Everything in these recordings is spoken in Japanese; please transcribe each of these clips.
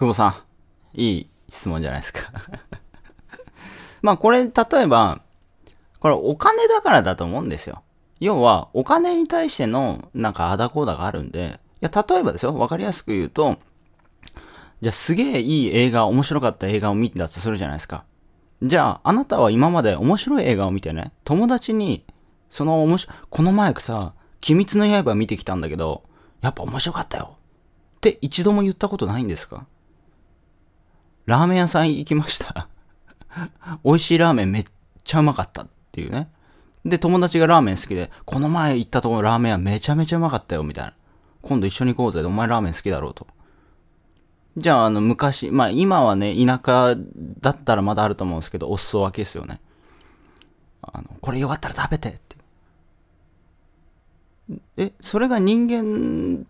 久保さん、いい質問じゃないですか まあこれ、例えば、これお金だからだと思うんですよ。要は、お金に対しての、なんか、あだこうだがあるんで、いや、例えばですよ、わかりやすく言うと、じゃあすげえいい映画、面白かった映画を見てたとするじゃないですか。じゃあ、あなたは今まで面白い映画を見てね、友達に、その面白、このマイクさ、鬼滅の刃見てきたんだけど、やっぱ面白かったよ。って一度も言ったことないんですかラーメン屋さん行きました 美味しいラーメンめっちゃうまかったっていうね。で、友達がラーメン好きで、この前行ったところラーメン屋めちゃめちゃうまかったよ、みたいな。今度一緒に行こうぜ。お前ラーメン好きだろうと。じゃあ、あの、昔、まあ今はね、田舎だったらまだあると思うんですけど、お裾分けですよね。あの、これよかったら食べてって。え、それが人間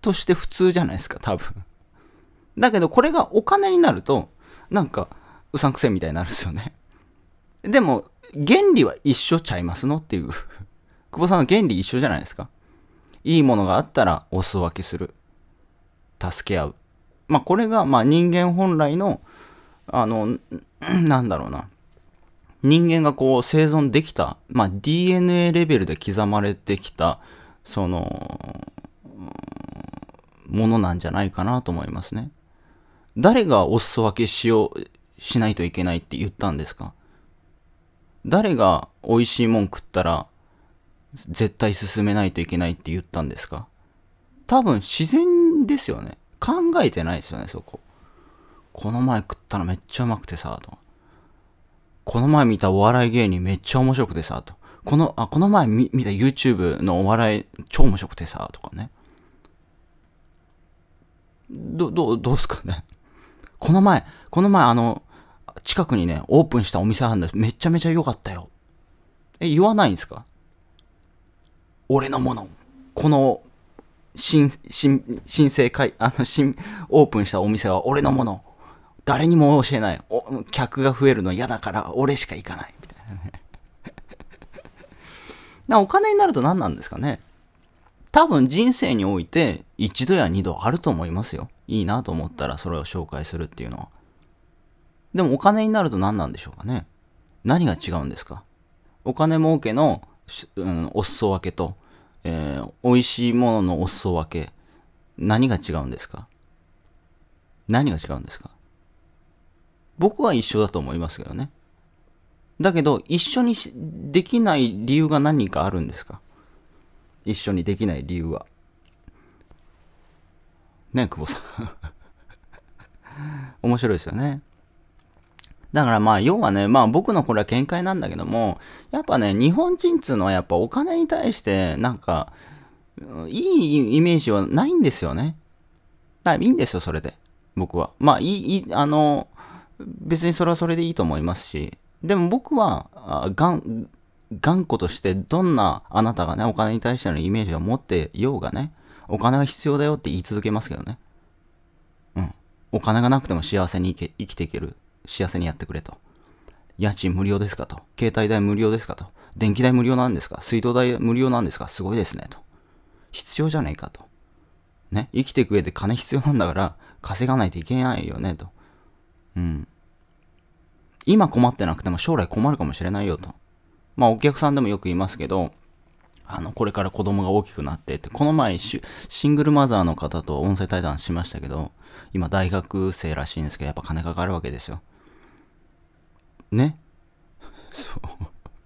として普通じゃないですか、多分。だけどこれがお金になると、なんか、うさんくせみたいになるんですよね。でも、原理は一緒ちゃいますのっていう。久保さんの原理一緒じゃないですか。いいものがあったらお裾分けする。助け合う。まあこれが、まあ人間本来の、あの、なんだろうな。人間がこう生存できた、まあ DNA レベルで刻まれてきた、その、ものなんじゃないかなと思いますね。誰がお裾分けしよう、しないといけないって言ったんですか誰が美味しいもん食ったら絶対進めないといけないって言ったんですか多分自然ですよね。考えてないですよね、そこ。この前食ったのめっちゃうまくてさ、と。この前見たお笑い芸人めっちゃ面白くてさ、と。この、あ、この前見た YouTube のお笑い超面白くてさ、とかね。ど、ど、う、どうすかね。この前、この前あの、近くにね、オープンしたお店あるんです。めちゃめちゃ良かったよ。え、言わないんですか俺のもの。この、新、新、申請会、あの、新、オープンしたお店は俺のもの。誰にも教えない。お客が増えるの嫌だから、俺しか行かない。みたいなね。なお金になると何なんですかね多分人生において一度や二度あると思いますよ。いいなと思ったらそれを紹介するっていうのは。でもお金になると何なんでしょうかね何が違うんですかお金儲けの、うん、お裾分けと、えー、美味しいもののお裾分け、何が違うんですか何が違うんですか僕は一緒だと思いますけどね。だけど、一緒にできない理由が何かあるんですか一緒にできない理由は。ね、久保さん 面白いですよね。だからまあ、要はね、まあ僕のこれは見解なんだけども、やっぱね、日本人っつうのはやっぱお金に対して、なんか、いいイメージはないんですよね。だいいんですよ、それで。僕は。まあ、いい、あの、別にそれはそれでいいと思いますし、でも僕は、が頑固として、どんなあなたがね、お金に対してのイメージを持ってようがね、お金が必要だよって言い続けますけどね。うん。お金がなくても幸せに生きていける。幸せにやってくれと。家賃無料ですかと。携帯代無料ですかと。電気代無料なんですか水道代無料なんですかすごいですね。と。必要じゃないかと。ね。生きていく上で金必要なんだから、稼がないといけないよね。と。うん。今困ってなくても将来困るかもしれないよと。まあお客さんでもよく言いますけど、あの、これから子供が大きくなってって、この前、シングルマザーの方と音声対談しましたけど、今大学生らしいんですけど、やっぱ金かかるわけですよ。ね そう。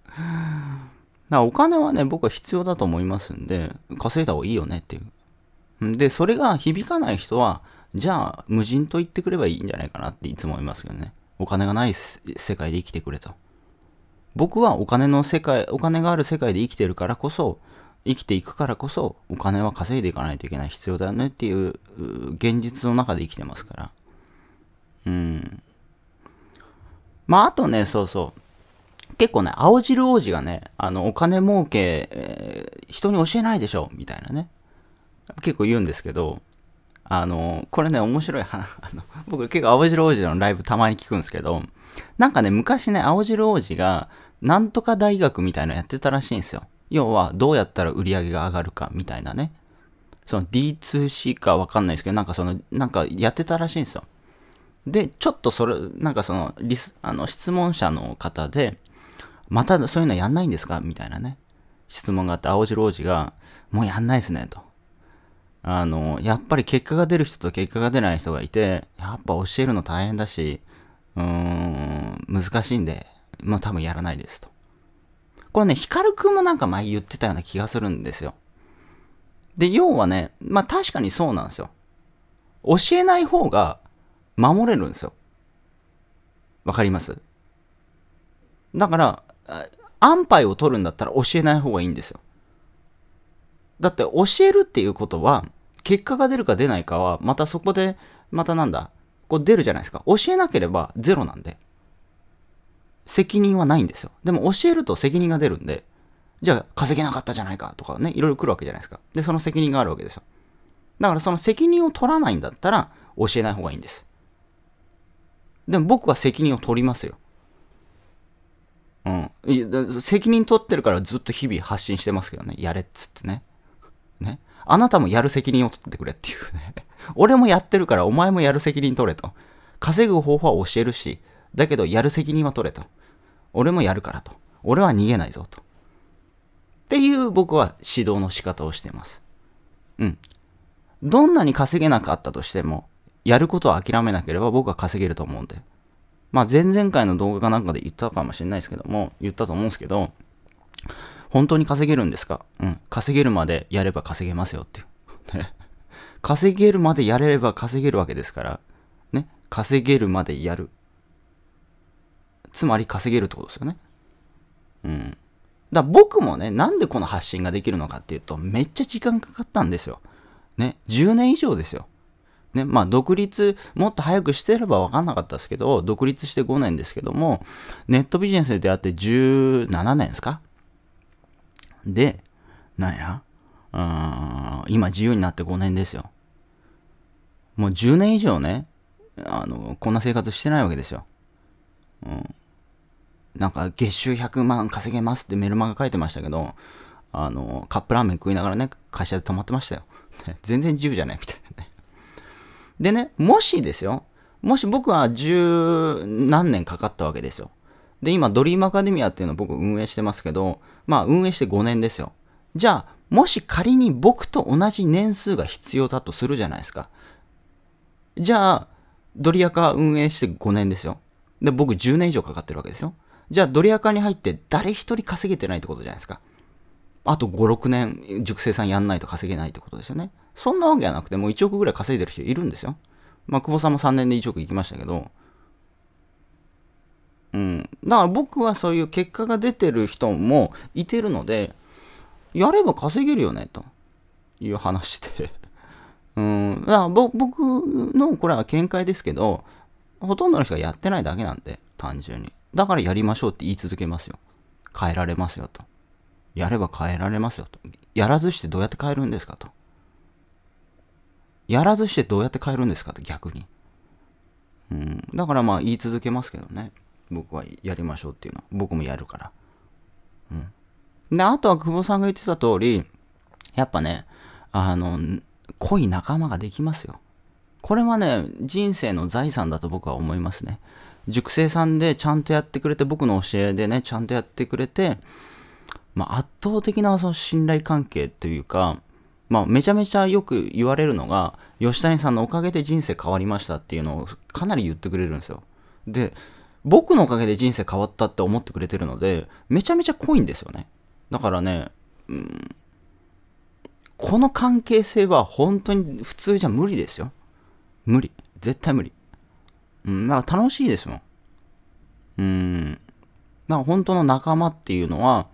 だからお金はね、僕は必要だと思いますんで、稼いだ方がいいよねっていう。で、それが響かない人は、じゃあ、無人と言ってくればいいんじゃないかなっていつも思いますけどね。お金がない世界で生きてくれと。僕はお金の世界、お金がある世界で生きてるからこそ、生きていくからこそ、お金は稼いでいかないといけない必要だよねっていう、現実の中で生きてますから。うん。まあ、あとね、そうそう。結構ね、青汁王子がね、あの、お金儲け、えー、人に教えないでしょ、みたいなね。結構言うんですけど、あの、これね、面白い話、あの、僕結構青汁王子のライブたまに聞くんですけど、なんかね、昔ね、青汁王子が、なんとか大学みたいのやってたらしいんですよ。要は、どうやったら売り上げが上がるか、みたいなね。その D2C かわかんないですけど、なんかその、なんかやってたらしいんですよ。で、ちょっとそれ、なんかその、リス、あの、質問者の方で、またそういうのやんないんですかみたいなね。質問があって、青白王子が、もうやんないですね、と。あの、やっぱり結果が出る人と結果が出ない人がいて、やっぱ教えるの大変だし、うん、難しいんで、まあ多分やらないですと。これね、ヒカルくんもなんか前言ってたような気がするんですよ。で、要はね、まあ確かにそうなんですよ。教えない方が守れるんですよ。わかりますだから、安牌を取るんだったら教えない方がいいんですよ。だって教えるっていうことは、結果が出るか出ないかは、またそこで、またなんだ、こう出るじゃないですか。教えなければゼロなんで。責任はないんですよ。でも教えると責任が出るんで、じゃあ稼げなかったじゃないかとかね、いろいろ来るわけじゃないですか。で、その責任があるわけですよ。だからその責任を取らないんだったら教えない方がいいんです。でも僕は責任を取りますよ。うん。責任取ってるからずっと日々発信してますけどね、やれっつってね。ね。あなたもやる責任を取ってくれっていうね。俺もやってるからお前もやる責任取れと。稼ぐ方法は教えるし、だけどやる責任は取れと。俺もやるからと。俺は逃げないぞと。っていう僕は指導の仕方をしてます。うん。どんなに稼げなかったとしても、やることを諦めなければ僕は稼げると思うんで。まあ前々回の動画かなんかで言ったかもしれないですけども、言ったと思うんですけど、本当に稼げるんですかうん。稼げるまでやれば稼げますよっていう。ね稼げるまでやれば稼げるわけですから、ね。稼げるまでやる。つまり稼げるってことですよね。うん。だ僕もね、なんでこの発信ができるのかっていうと、めっちゃ時間かかったんですよ。ね。10年以上ですよ。ね、まあ独立もっと早くしてれば分かんなかったですけど、独立して5年ですけども、ネットビジネスで出会って17年ですかで、なんやうん、今自由になって5年ですよ。もう10年以上ね、あの、こんな生活してないわけですよ。うん。なんか、月収100万稼げますってメルマガ書いてましたけど、あの、カップラーメン食いながらね、会社で泊まってましたよ。全然自由じゃないみたいなね。でね、もしですよ、もし僕は十何年かかったわけですよ。で、今、ドリームアカデミアっていうのを僕運営してますけど、まあ、運営して5年ですよ。じゃあ、もし仮に僕と同じ年数が必要だとするじゃないですか。じゃあ、ドリアカ運営して5年ですよ。で、僕10年以上かかってるわけですよ。じゃあ、ドリアカに入って誰一人稼げてないってことじゃないですか。あと5、6年熟成さんやんないと稼げないってことですよね。そんなわけじゃなくて、もう1億ぐらい稼いでる人いるんですよ。まあ、久保さんも3年で1億いきましたけど、うん、だから僕はそういう結果が出てる人もいてるのでやれば稼げるよねという話で うんだから僕のこれは見解ですけどほとんどの人がやってないだけなんで単純にだからやりましょうって言い続けますよ変えられますよとやれば変えられますよとやらずしてどうやって変えるんですかとやらずしてどうやって変えるんですかと、逆にうんだからまあ言い続けますけどね僕はやりましょうっていうの。僕もやるから。うん。で、あとは久保さんが言ってた通り、やっぱね、あの、濃い仲間ができますよ。これはね、人生の財産だと僕は思いますね。塾生さんでちゃんとやってくれて、僕の教えでね、ちゃんとやってくれて、まあ、圧倒的なその信頼関係というか、まあ、めちゃめちゃよく言われるのが、吉谷さんのおかげで人生変わりましたっていうのをかなり言ってくれるんですよ。で、僕のおかげで人生変わったって思ってくれてるので、めちゃめちゃ濃いんですよね。だからね、うん、この関係性は本当に普通じゃ無理ですよ。無理。絶対無理。うん、まあ楽しいですもん。うん。だか本当の仲間っていうのは、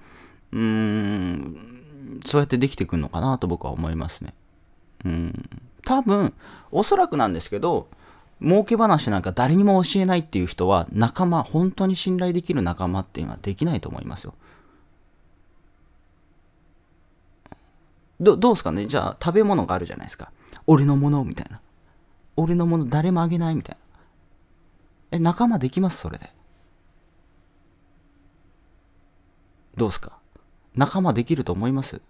うん、そうやってできてくるのかなと僕は思いますね。うん。多分、おそらくなんですけど、儲け話なんか誰にも教えないっていう人は仲間、本当に信頼できる仲間っていうのはできないと思いますよ。ど、どうですかねじゃあ食べ物があるじゃないですか。俺のものみたいな。俺のもの誰もあげないみたいな。え、仲間できますそれで。どうすか仲間できると思います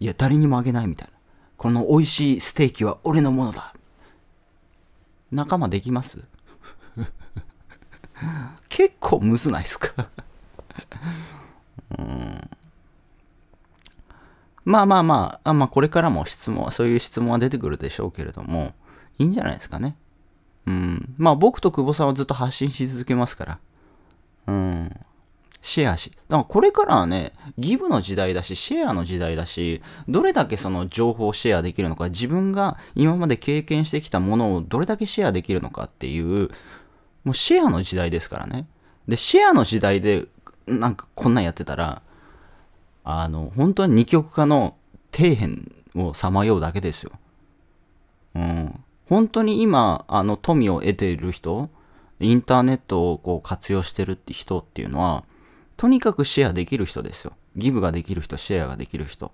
いや、誰にもあげないみたいな。この美味しいステーキは俺のものだ。仲間できます結構むずないっすかうん。まあまあまあ、あまあこれからも質問、そういう質問は出てくるでしょうけれども、いいんじゃないですかね。うん。まあ僕と久保さんはずっと発信し続けますから。うん。シェアし、だからこれからはね、ギブの時代だし、シェアの時代だし、どれだけその情報をシェアできるのか、自分が今まで経験してきたものをどれだけシェアできるのかっていう、もうシェアの時代ですからね。で、シェアの時代で、なんかこんなんやってたら、あの、本当に二極化の底辺をさまようだけですよ。うん。本当に今、あの、富を得ている人、インターネットをこう活用してるって人っていうのは、とにかくシェアできる人ですよ。ギブができる人、シェアができる人。